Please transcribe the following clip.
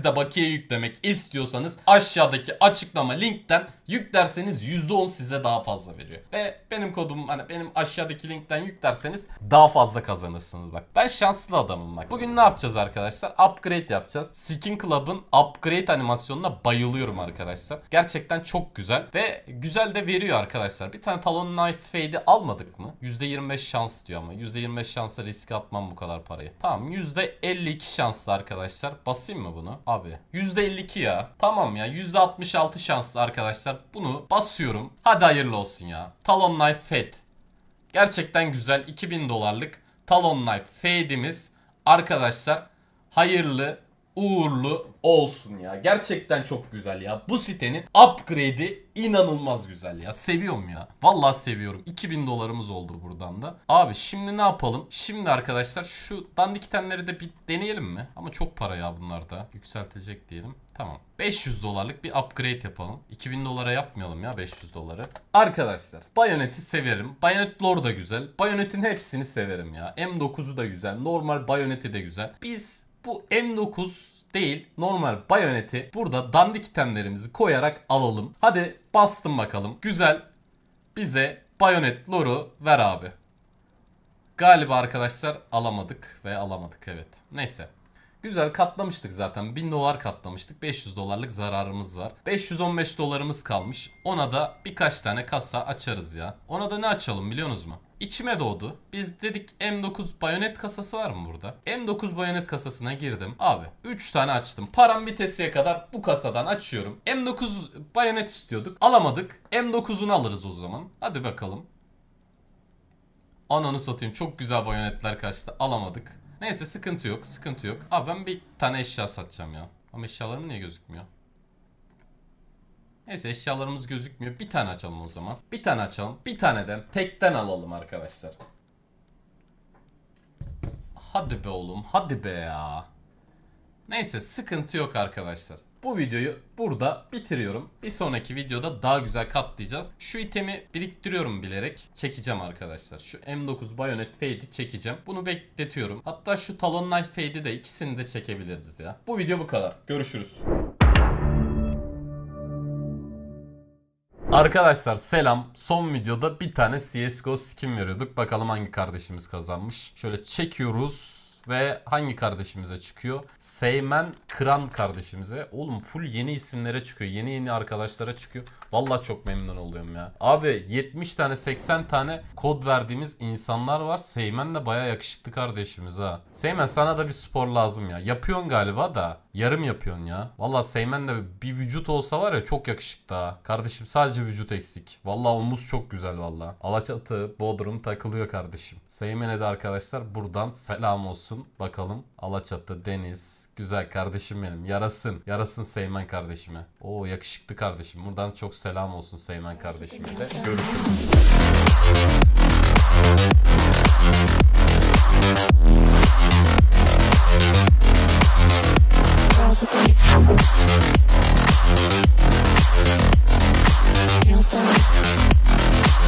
siz de bakiye yüklemek istiyorsanız aşağıdaki açıklama linkten yüklerseniz %10 size daha fazla veriyor. Ve benim kodum hani benim aşağıdaki linkten yüklerseniz daha fazla kazanırsınız bak. Ben şanslı adamım bak. Bugün ne yapacağız arkadaşlar? Upgrade yapacağız. Skin Club'ın upgrade animasyonuna bayılıyorum arkadaşlar. Gerçekten çok güzel ve güzel de veriyor arkadaşlar. Bir tane Talon Knife Fade'i almadık mı? %25 şans diyor ama. %25 şansa risk atmam bu kadar parayı. Tamam %52 şanslı arkadaşlar. Basayım mı bunu? Abi %52 ya. Tamam ya %66 şanslı arkadaşlar. Bunu basıyorum. Hadi hayırlı olsun ya. Talon Knife Fed. Gerçekten güzel 2000 dolarlık Talon Knife Fed'imiz arkadaşlar hayırlı uğurlu olsun ya. Gerçekten çok güzel ya. Bu sitenin upgrade'i inanılmaz güzel ya. Seviyorum ya. Vallahi seviyorum. 2000 dolarımız oldu buradan da. Abi şimdi ne yapalım? Şimdi arkadaşlar şu dandik itemleri de bir deneyelim mi? Ama çok para ya bunlar da. Yükseltecek diyelim. Tamam. 500 dolarlık bir upgrade yapalım. 2000 dolara yapmayalım ya 500 doları. Arkadaşlar Bayonet'i severim. Bayonet lore da güzel. Bayonet'in hepsini severim ya. M9'u da güzel. Normal Bayonet'i de güzel. Biz bu M9 değil normal bayoneti burada dandik itemlerimizi koyarak alalım. Hadi bastım bakalım. Güzel bize bayonet loru ver abi. Galiba arkadaşlar alamadık ve alamadık evet. Neyse. Güzel katlamıştık zaten. 1000 dolar katlamıştık. 500 dolarlık zararımız var. 515 dolarımız kalmış. Ona da birkaç tane kasa açarız ya. Ona da ne açalım biliyorsunuz mu? İçime doğdu. Biz dedik M9 bayonet kasası var mı burada? M9 bayonet kasasına girdim. Abi 3 tane açtım. Param vitesiye kadar bu kasadan açıyorum. M9 bayonet istiyorduk. Alamadık. M9'unu alırız o zaman. Hadi bakalım. Ananı satayım. Çok güzel bayonetler kaçtı. Alamadık. Neyse sıkıntı yok sıkıntı yok. Abi ben bir tane eşya satacağım ya. Ama eşyalarım niye gözükmüyor? Neyse eşyalarımız gözükmüyor. Bir tane açalım o zaman. Bir tane açalım. Bir taneden tekten alalım arkadaşlar. Hadi be oğlum hadi be ya. Neyse sıkıntı yok arkadaşlar. Bu videoyu burada bitiriyorum. Bir sonraki videoda daha güzel katlayacağız. Şu itemi biriktiriyorum bilerek. Çekeceğim arkadaşlar. Şu M9 Bayonet Fade'i çekeceğim. Bunu bekletiyorum. Hatta şu Talon Knife Fade'i de ikisini de çekebiliriz ya. Bu video bu kadar. Görüşürüz. Arkadaşlar selam. Son videoda bir tane CSGO skin veriyorduk. Bakalım hangi kardeşimiz kazanmış. Şöyle çekiyoruz. Ve hangi kardeşimize çıkıyor? Seymen Kran kardeşimize. Oğlum full yeni isimlere çıkıyor. Yeni yeni arkadaşlara çıkıyor. Vallahi çok memnun oluyorum ya. Abi 70 tane 80 tane kod verdiğimiz insanlar var. Seymen de baya yakışıklı kardeşimiz ha. Seymen sana da bir spor lazım ya. Yapıyorsun galiba da yarım yapıyorsun ya. Valla Seymen de bir vücut olsa var ya çok yakışıklı ha. Kardeşim sadece vücut eksik. Valla omuz çok güzel valla. Alaçatı, Bodrum takılıyor kardeşim. Seymen'e de arkadaşlar buradan selam olsun. Bakalım Alaçatı, Deniz. Güzel kardeşim benim. Yarasın. Yarasın Seymen kardeşime. O yakışıklı kardeşim. Buradan çok selam olsun Seymen kardeşime de. Görüşürüz.